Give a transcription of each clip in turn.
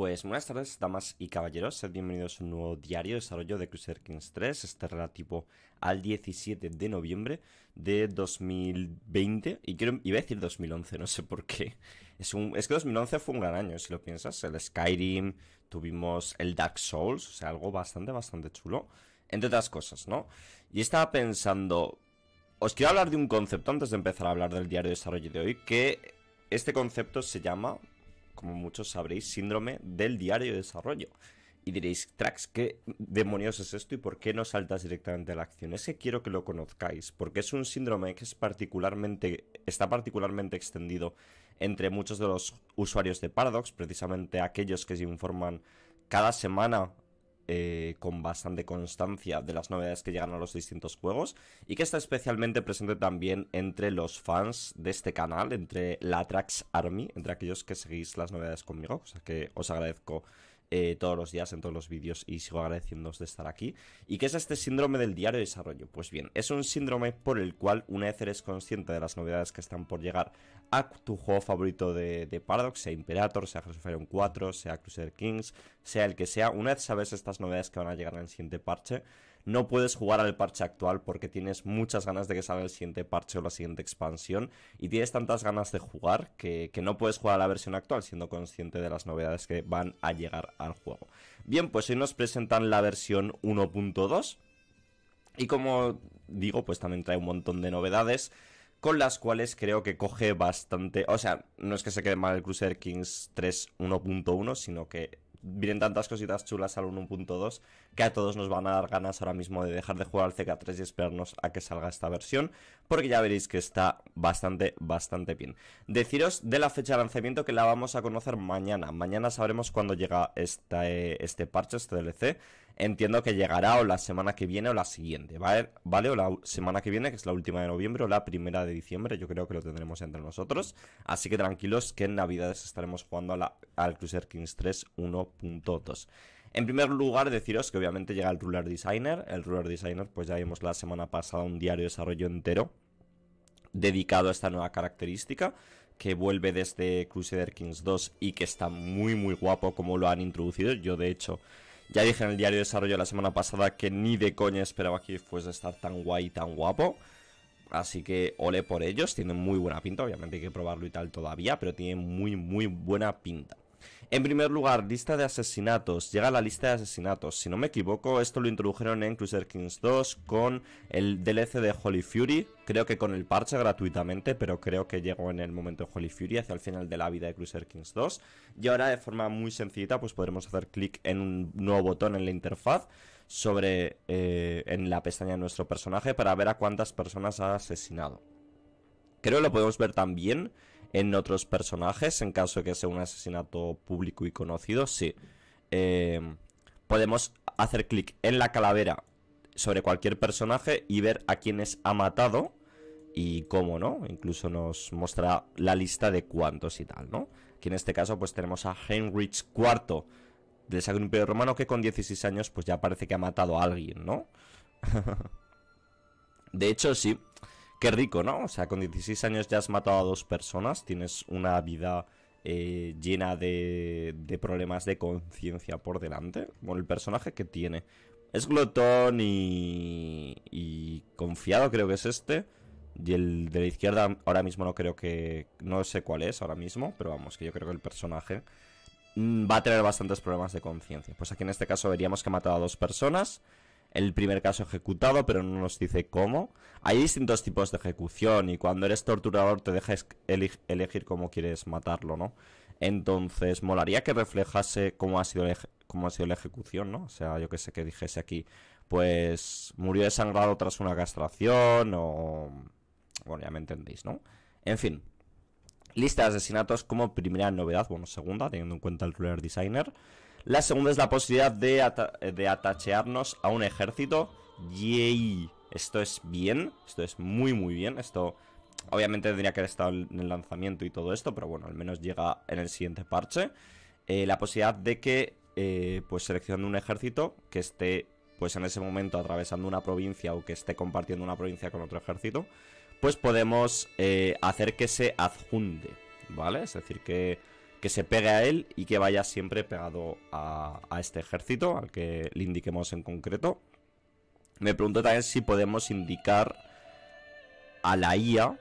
Pues buenas tardes, damas y caballeros. Sed bienvenidos a un nuevo diario de desarrollo de Crusader Kings 3. Este relativo al 17 de noviembre de 2020. Y quiero, iba a decir 2011, no sé por qué. Es, un, es que 2011 fue un gran año, si lo piensas. El Skyrim, tuvimos el Dark Souls, o sea, algo bastante, bastante chulo. Entre otras cosas, ¿no? Y estaba pensando. Os quiero hablar de un concepto antes de empezar a hablar del diario de desarrollo de hoy. Que este concepto se llama como muchos sabréis, síndrome del diario de desarrollo. Y diréis, Trax, ¿qué demonios es esto y por qué no saltas directamente a la acción? Es que quiero que lo conozcáis, porque es un síndrome que es particularmente, está particularmente extendido entre muchos de los usuarios de Paradox, precisamente aquellos que se informan cada semana eh, con bastante constancia de las novedades que llegan a los distintos juegos y que está especialmente presente también entre los fans de este canal, entre la Trax Army, entre aquellos que seguís las novedades conmigo, o sea que os agradezco eh, todos los días en todos los vídeos y sigo agradeciéndoos de estar aquí. ¿Y qué es este síndrome del diario de desarrollo? Pues bien, es un síndrome por el cual una vez eres consciente de las novedades que están por llegar a tu juego favorito de, de Paradox, sea Imperator, sea Heroes of 4, sea Crusader Kings, sea el que sea, una vez sabes estas novedades que van a llegar en el siguiente parche, no puedes jugar al parche actual porque tienes muchas ganas de que salga el siguiente parche o la siguiente expansión y tienes tantas ganas de jugar que, no puedes jugar a la versión actual siendo consciente de las novedades que van a llegar al juego. Bien, pues hoy nos presentan la versión 1.2 y como digo, pues también trae un montón de novedades con las cuales creo que coge bastante. O sea, no es que se quede mal el Crusader Kings 3 1.1, sino que vienen tantas cositas chulas al 1.2 que a todos nos van a dar ganas ahora mismo de dejar de jugar al CK3 y esperarnos a que salga esta versión, porque ya veréis que está bastante, bastante bien. Deciros de la fecha de lanzamiento que la vamos a conocer mañana. Mañana sabremos cuándo llega este, este parche, este DLC entiendo que llegará o la semana que viene o la siguiente, ¿vale? ¿vale? O la semana que viene, que es la última de noviembre o la primera de diciembre, yo creo que lo tendremos entre nosotros. Así que tranquilos que en Navidades estaremos jugando la, al Cruiser Kings 3 1.2. En primer lugar, deciros que obviamente llega el Ruler Designer. El Ruler Designer, pues ya vimos la semana pasada un diario de desarrollo entero dedicado a esta nueva característica que vuelve desde Crusader Kings 2 y que está muy muy guapo como lo han introducido. Yo de hecho ya dije en el diario de desarrollo la semana pasada que ni de coña esperaba que fuese a estar tan guay y tan guapo. Así que ole por ellos, tienen muy buena pinta, obviamente hay que probarlo y tal todavía, pero tienen muy, muy buena pinta. En primer lugar, lista de asesinatos. Llega la lista de asesinatos. Si no me equivoco, esto lo introdujeron en Cruiser Kings 2 con el DLC de Holy Fury. Creo que con el parche gratuitamente, pero creo que llegó en el momento de Holy Fury, hacia el final de la vida de Crusader Kings 2. Y ahora, de forma muy sencilla, pues podremos hacer clic en un nuevo botón en la interfaz sobre eh, en la pestaña de nuestro personaje para ver a cuántas personas ha asesinado. Creo que lo podemos ver también en otros personajes, en caso de que sea un asesinato público y conocido, sí. Em, podemos hacer clic en la calavera sobre cualquier personaje y ver a quienes ha matado y cómo, ¿no? Incluso nos muestra la lista de cuántos y tal, ¿no? Aquí en este caso pues tenemos a Heinrich IV del Sacro Imperio Romano que con 16 años pues ya parece que ha matado a alguien, ¿no? de hecho sí, Qué rico, ¿no? O sea, con 16 años ya has matado a dos personas, tienes una vida eh, llena de, problemas de conciencia por delante. Bueno, el personaje que tiene es glotón y, y confiado, creo que es este. Y el de la izquierda ahora mismo no creo que... No sé cuál es ahora mismo, pero vamos, que yo creo que el personaje mm, va a tener bastantes problemas de conciencia. Pues aquí en este caso veríamos que ha matado a dos personas el primer caso ejecutado, pero no nos dice cómo. Hay distintos tipos de ejecución y cuando eres torturador te dejas elegir cómo quieres matarlo, ¿no? Entonces, molaría que reflejase cómo ha sido, ha sido la ejecución, ¿no? O sea, yo que sé que dijese aquí, pues murió desangrado tras una castración o... Bueno, ya me entendéis, ¿no? En fin. Lista de asesinatos como primera novedad, bueno, segunda, teniendo en cuenta el Ruler Designer. La segunda es la posibilidad eh, de, atachearnos a un ejército. Yay. Esto es bien, esto es muy muy bien, esto... Obviamente tendría que haber estado en el lanzamiento y todo esto, pero bueno, al menos llega en el siguiente parche. Eh, la posibilidad de que, eh, pues seleccionando un ejército que esté, pues en ese momento atravesando una provincia o que esté compartiendo una provincia con otro ejército, pues podemos hacer que se adjunte, ¿vale? Es decir, que que se pegue a él y que vaya siempre pegado a, este ejército, al que le indiquemos en concreto. Me pregunto también si podemos indicar a la IA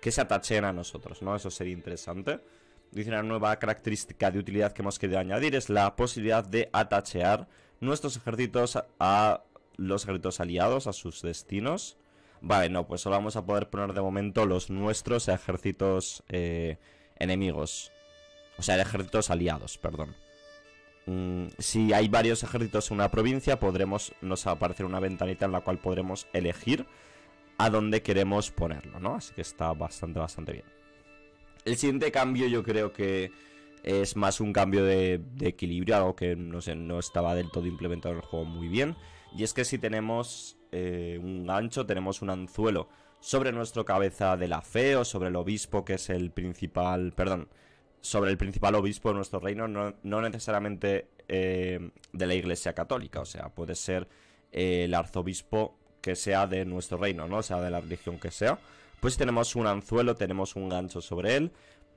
que se atachen a nosotros, ¿no? Eso sería interesante. Dice una nueva característica de utilidad que hemos querido añadir es la posibilidad de atachear nuestros ejércitos a, los ejércitos aliados, a sus destinos. Vale, no, pues solo vamos a poder poner de momento los nuestros ejércitos eh, enemigos. O sea, ejércitos aliados, perdón. Mm, si hay varios ejércitos en una provincia, podremos, nos aparecer una ventanita en la cual podremos elegir a dónde queremos ponerlo, ¿no? Así que está bastante, bastante bien. El siguiente cambio yo creo que es más un cambio de, equilibrio, algo que no, no estaba del todo implementado en el juego muy bien. Y es que si tenemos eh, un gancho, tenemos un anzuelo sobre nuestro cabeza de la fe o sobre el obispo que es el principal, perdón, sobre el principal obispo de nuestro reino, no, necesariamente eh, de la Iglesia Católica, o sea, puede ser eh, el arzobispo que sea de nuestro reino, ¿no? O sea, de la religión que sea. Pues si tenemos un anzuelo, tenemos un gancho sobre él,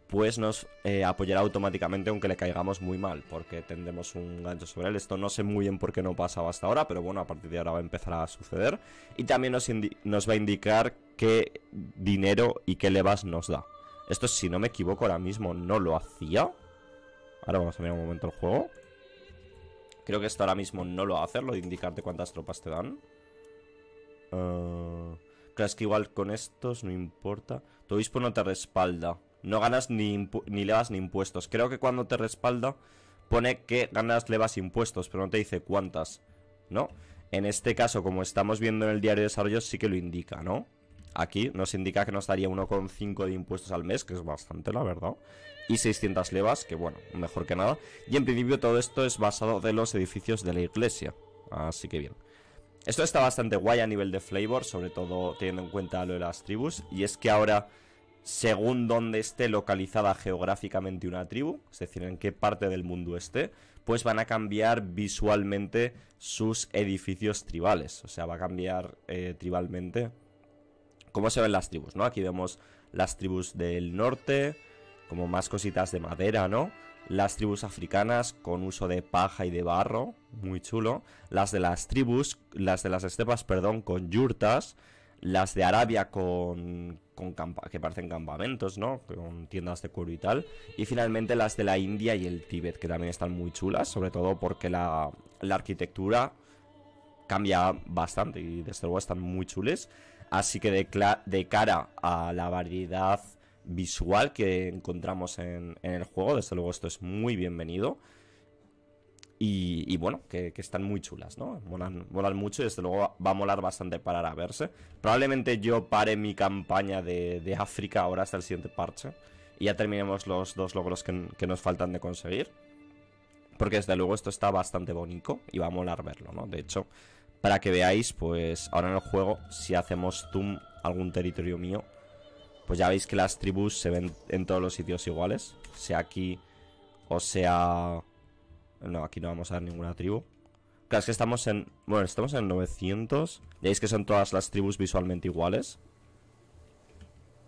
pues nos eh, apoyará automáticamente aunque le caigamos muy mal, porque tendremos un gancho sobre él. Esto no sé muy bien por qué no pasaba hasta ahora, pero bueno, a partir de ahora va a empezar a suceder. Y también nos, nos va a indicar qué dinero y qué levas nos da. Esto, si no me equivoco, ahora mismo no lo hacía. Ahora vamos a mirar un momento el juego. Creo que esto ahora mismo no lo hace, lo de indicarte cuántas tropas te dan. Eh, Creo es que igual con estos no importa. Tu obispo no te respalda. No ganas ni, ni levas ni impuestos. Creo que cuando te respalda pone que ganas levas impuestos, pero no te dice cuántas, ¿no? En este caso, como estamos viendo en el diario de desarrollo, sí que lo indica, ¿no? Aquí nos indica que nos daría 1,5 de impuestos al mes, que es bastante, la verdad. Y 600 levas, que bueno, mejor que nada. Y en principio todo esto es basado de los edificios de la iglesia. Así que bien. Esto está bastante guay a nivel de flavor, sobre todo teniendo en cuenta lo de las tribus. Y es que ahora, según donde esté localizada geográficamente una tribu, es decir, en qué parte del mundo esté, pues van a cambiar visualmente sus edificios tribales. O sea, va a cambiar eh, tribalmente cómo se ven las tribus, ¿no? Aquí vemos las tribus del norte, como más cositas de madera, ¿no? Las tribus africanas con uso de paja y de barro, muy chulo. Las de las tribus, las de las estepas, perdón, con yurtas. Las de Arabia con, con que parecen campamentos, ¿no? Con tiendas de cuero y tal. Y finalmente las de la India y el Tíbet, que también están muy chulas, sobre todo porque la, la arquitectura cambia bastante y desde luego están muy chules. Así que de, cara a la variedad visual que encontramos en, el juego, desde luego esto es muy bienvenido. Y, bueno, que, están muy chulas, ¿no? Molan, mucho y desde luego va a molar bastante parar a verse. Probablemente yo pare mi campaña de, África ahora hasta el siguiente parche. Y ya terminemos los dos logros que, que nos faltan de conseguir porque desde luego esto está bastante bonito y va a molar verlo, ¿no? De hecho, para que veáis, pues ahora en el juego, si hacemos zoom algún territorio mío, pues ya veis que las tribus se ven en todos los sitios iguales, sea aquí o sea... No, aquí no vamos a ver ninguna tribu. Claro, es que estamos en... Bueno, estamos en 900. Ya veis que son todas las tribus visualmente iguales.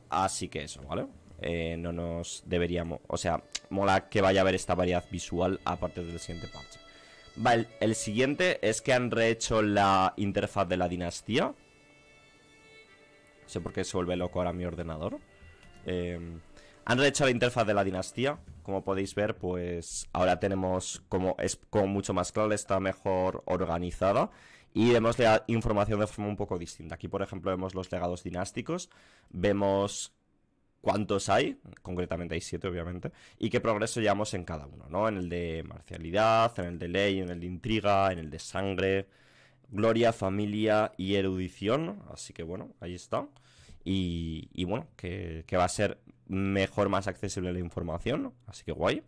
Así que eso, ¿vale? Eh, no nos deberíamos... O sea, mola que vaya a haber esta variedad visual a partir del siguiente parche. Vale, el siguiente es que han rehecho la interfaz de la dinastía. No sé por qué se vuelve loco ahora mi ordenador. Em, han rehecho la interfaz de la dinastía. Como podéis ver, pues ahora tenemos como es como mucho más claro, está mejor organizada. Y vemos la información de forma un poco distinta. Aquí, por ejemplo, vemos los legados dinásticos. Vemos cuántos hay, concretamente hay siete obviamente, y qué progreso llevamos en cada uno, ¿no? En el de marcialidad, en el de ley, en el de intriga, en el de sangre, gloria, familia y erudición, así que bueno, ahí está. Y, bueno, que, va a ser mejor, más accesible la información, así que guay.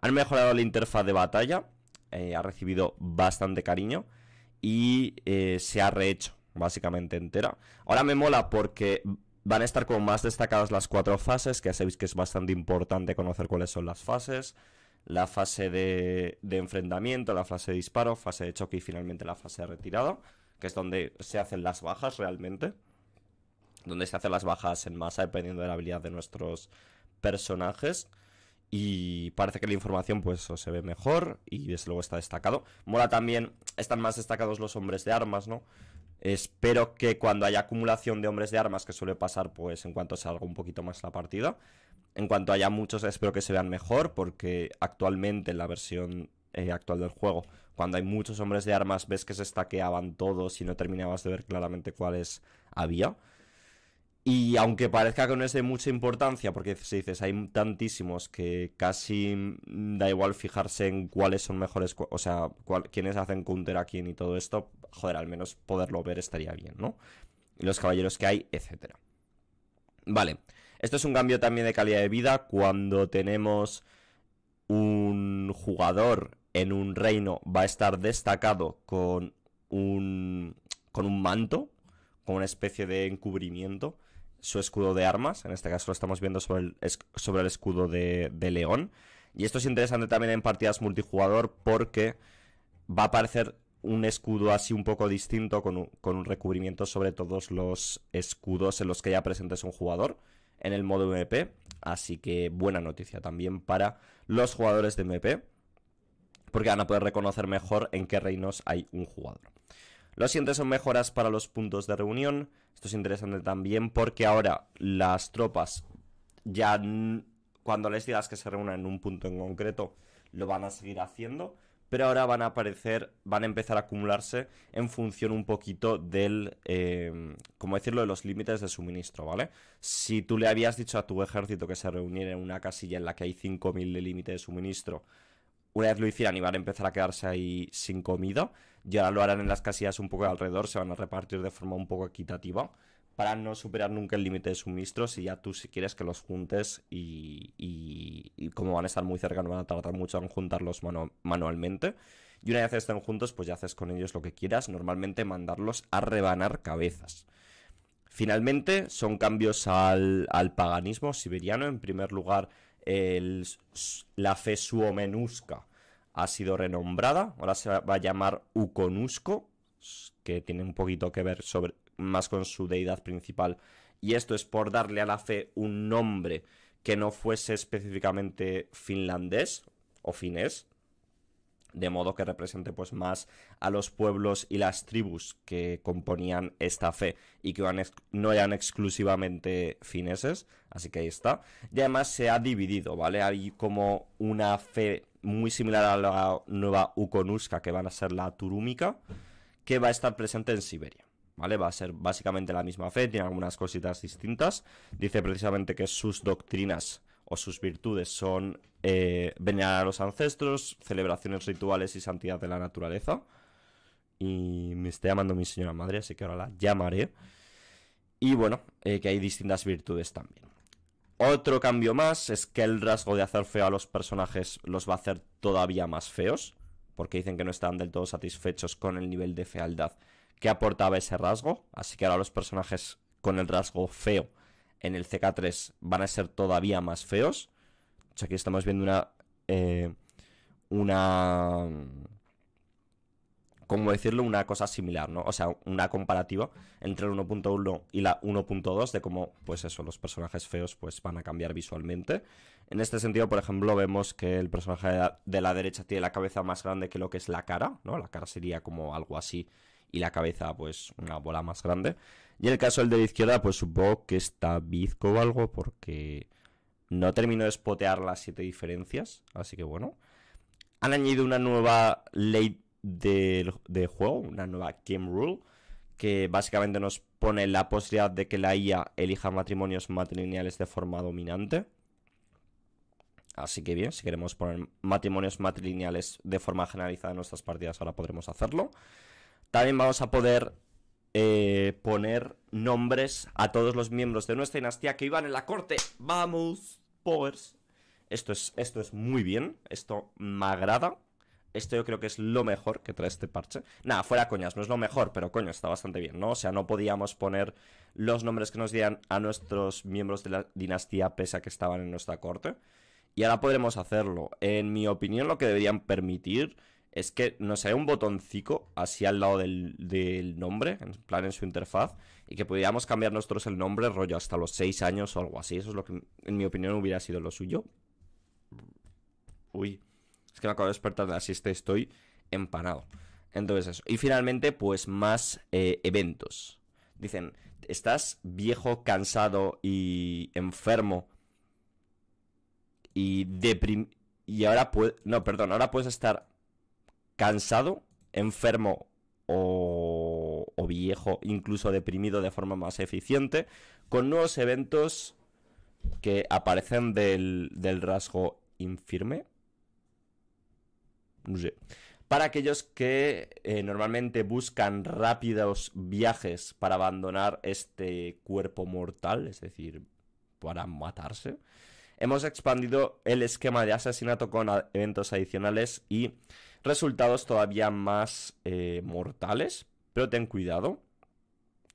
Han mejorado la interfaz de batalla, eh, ha recibido bastante cariño y eh, se ha rehecho básicamente entera. Ahora me mola porque Van a estar como más destacadas las cuatro fases, que ya sabéis que es bastante importante conocer cuáles son las fases. La fase de, de enfrentamiento, la fase de disparo, fase de choque y finalmente la fase de retirada, que es donde se hacen las bajas realmente. Donde se hacen las bajas en masa dependiendo de la habilidad de nuestros personajes y parece que la información pues se ve mejor y desde luego está destacado. Mola también, están más destacados los hombres de armas, ¿no? Espero que cuando haya acumulación de hombres de armas, que suele pasar pues en cuanto salga un poquito más la partida, en cuanto haya muchos espero que se vean mejor porque actualmente en la versión eh, actual del juego, cuando hay muchos hombres de armas ves que se estaqueaban todos y no terminabas de ver claramente cuáles había. Y aunque parezca que no es de mucha importancia, porque si dices, hay tantísimos que casi da igual fijarse en cuáles son mejores, o sea, quiénes hacen counter a quién y todo esto, joder, al menos poderlo ver estaría bien, ¿no? Los caballeros que hay, etcétera. Vale, esto es un cambio también de calidad de vida cuando tenemos un jugador en un reino va a estar destacado con un, con un manto, con una especie de encubrimiento su escudo de armas, en este caso lo estamos viendo sobre el, sobre el escudo de, León. Y esto es interesante también en partidas multijugador porque va a aparecer un escudo así un poco distinto con un, con un, recubrimiento sobre todos los escudos en los que ya presentes un jugador en el modo MP. Así que buena noticia también para los jugadores de MP porque van a poder reconocer mejor en qué reinos hay un jugador. Los siguientes son mejoras para los puntos de reunión. Esto es interesante también porque ahora las tropas ya cuando les digas que se reúnan en un punto en concreto lo van a seguir haciendo, pero ahora van a aparecer, van a empezar a acumularse en función un poquito del, em, como decirlo, de los límites de suministro, ¿vale? Si tú le habías dicho a tu ejército que se reuniera en una casilla en la que hay 5.000 de límite de suministro, una vez lo hicieran van a empezar a quedarse ahí sin comida ya ahora lo harán en las casillas un poco alrededor, se van a repartir de forma un poco equitativa para no superar nunca el límite de suministros y ya tú si quieres que los juntes y, como van a estar muy cerca no van a tardar mucho en juntarlos manualmente y una vez estén juntos pues ya haces con ellos lo que quieras, normalmente mandarlos a rebanar cabezas. Finalmente son cambios al, al paganismo siberiano, en primer lugar la fe suomenusca ha sido renombrada, ahora se va a llamar Ukonusko, que tiene un poquito que ver más con su deidad principal, y esto es por darle a la fe un nombre que no fuese específicamente finlandés o finés, de modo que represente pues más a los pueblos y las tribus que componían esta fe y que no eran exclusivamente fineses, así que ahí está. Y además se ha dividido, ¿vale? Hay como una fe muy similar a la nueva Ukonuska, que van a ser la Turúmica, que va a estar presente en Siberia. ¿Vale? Va a ser básicamente la misma fe, tiene algunas cositas distintas. Dice precisamente que sus doctrinas o sus virtudes son eh, venerar a los ancestros, celebraciones rituales y santidad de la naturaleza. Y me está llamando mi señora madre, así que ahora la llamaré. Y bueno, eh, que hay distintas virtudes también. Otro cambio más es que el rasgo de hacer feo a los personajes los va a hacer todavía más feos, porque dicen que no están del todo satisfechos con el nivel de fealdad que aportaba ese rasgo, así que ahora los personajes con el rasgo feo en el CK3 van a ser todavía más feos. aquí estamos viendo una... Eh, una... ¿Cómo decirlo? Una cosa similar, ¿no? O sea, una comparativa entre el 1.1 y la 1.2 de cómo, pues eso, los personajes feos pues van a cambiar visualmente. En este sentido, por ejemplo, vemos que el personaje de la derecha tiene la cabeza más grande que lo que es la cara, ¿no? La cara sería como algo así y la cabeza pues una bola más grande. Y en el caso del de la izquierda, pues supongo que está bizco o algo, porque no terminó de spotear las siete diferencias. Así que bueno. Han añadido una nueva ley de, de juego, una nueva game rule, que básicamente nos pone la posibilidad de que la IA elija matrimonios matrilineales de forma dominante. Así que bien, si queremos poner matrimonios matrilineales de forma generalizada en nuestras partidas, ahora podremos hacerlo. También vamos a poder eh, poner nombres a todos los miembros de nuestra dinastía que iban en la corte. ¡Vamos! Powers. Esto es, esto es muy bien. Esto me agrada. Esto yo creo que es lo mejor que trae este parche. Nada, fuera coñas, no es lo mejor, pero coño, está bastante bien, ¿no? O sea, no podíamos poner los nombres que nos dieran a nuestros miembros de la dinastía pese a que estaban en nuestra corte. Y ahora podremos hacerlo. En mi opinión, lo que deberían permitir es que, no sé, un botoncito así al lado del, nombre, en plan en su interfaz, y que pudiéramos cambiar nosotros el nombre, rollo, hasta los 6 años o algo así. Eso es lo que, en mi opinión, hubiera sido lo suyo. Uy, es que me acabo de despertar de la siesta estoy empanado. Entonces eso. Y finalmente, pues más eh, eventos. Dicen, ¿estás viejo, cansado y enfermo? Y deprimido. Y ahora puedes... No, perdón, ahora puedes estar cansado, enfermo o, viejo, incluso deprimido de forma más eficiente, con nuevos eventos que aparecen del, rasgo infirme. No sé. Para aquellos que eh, normalmente buscan rápidos viajes para abandonar este cuerpo mortal, es decir, para matarse, hemos expandido el esquema de asesinato con eventos adicionales y resultados todavía más eh, mortales, pero ten cuidado.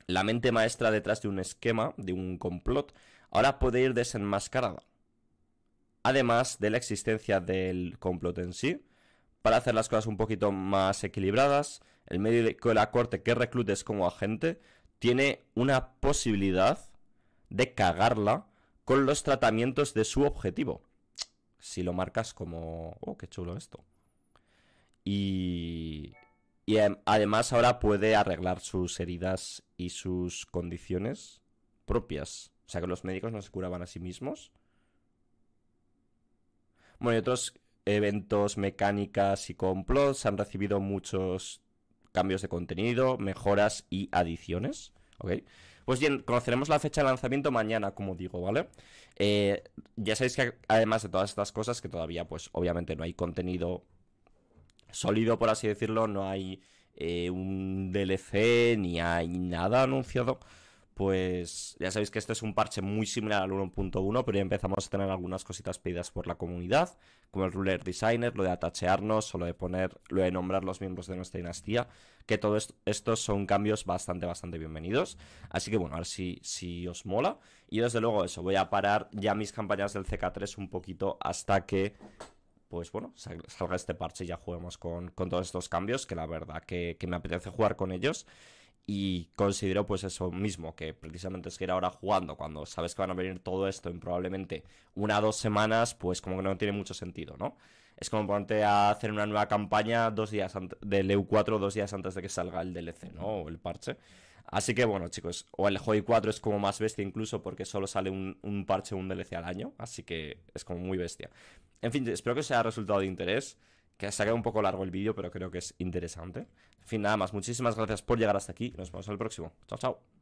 La mente maestra detrás de un esquema, de un complot, ahora puede ir desenmascarada. Además de la existencia del complot en sí, para hacer las cosas un poquito más equilibradas, el medio de la corte que reclutes como agente tiene una posibilidad de cagarla con los tratamientos de su objetivo. Si lo marcas como, oh, qué chulo esto. Y, y em, además ahora puede arreglar sus heridas y sus condiciones propias. O sea que los médicos no se curaban a sí mismos. Bueno, y otros eventos, mecánicas y complots han recibido muchos cambios de contenido, mejoras y adiciones. ¿Ok? Pues bien, conoceremos la fecha de lanzamiento mañana, como digo, ¿vale? Eh, ya sabéis que además de todas estas cosas, que todavía, pues obviamente no hay contenido sólido, por así decirlo, no hay eh, un DLC, ni hay nada anunciado pues ya sabéis que este es un parche muy similar al 1.1, pero ya empezamos a tener algunas cositas pedidas por la comunidad, como el ruler designer, lo de atachearnos o lo de poner, lo de nombrar los miembros de nuestra dinastía, que todos estos son cambios bastante, bastante bienvenidos. Así que bueno, a ver si, si os mola. Y desde luego eso, voy a parar ya mis campañas del CK3 un poquito hasta que pues bueno, salga este parche y ya juguemos con, todos estos cambios, que la verdad que, que me apetece jugar con ellos y considero pues eso mismo, que precisamente es que ir ahora jugando cuando sabes que van a venir todo esto en probablemente una o dos semanas, pues como que no tiene mucho sentido, ¿no? Es como ponerte a hacer una nueva campaña dos días del EU4 dos días antes de que salga el DLC, ¿no? O el parche. Así que bueno, chicos, o el Joy 4 es como más bestia incluso porque solo sale un, un parche, un DLC al año, así que es como muy bestia. En fin, espero que os haya resultado de interés que se ha quedado un poco largo el vídeo, pero creo que es interesante. En fin, nada más. Muchísimas gracias por llegar hasta aquí. Nos vemos en el próximo. Chao, chao.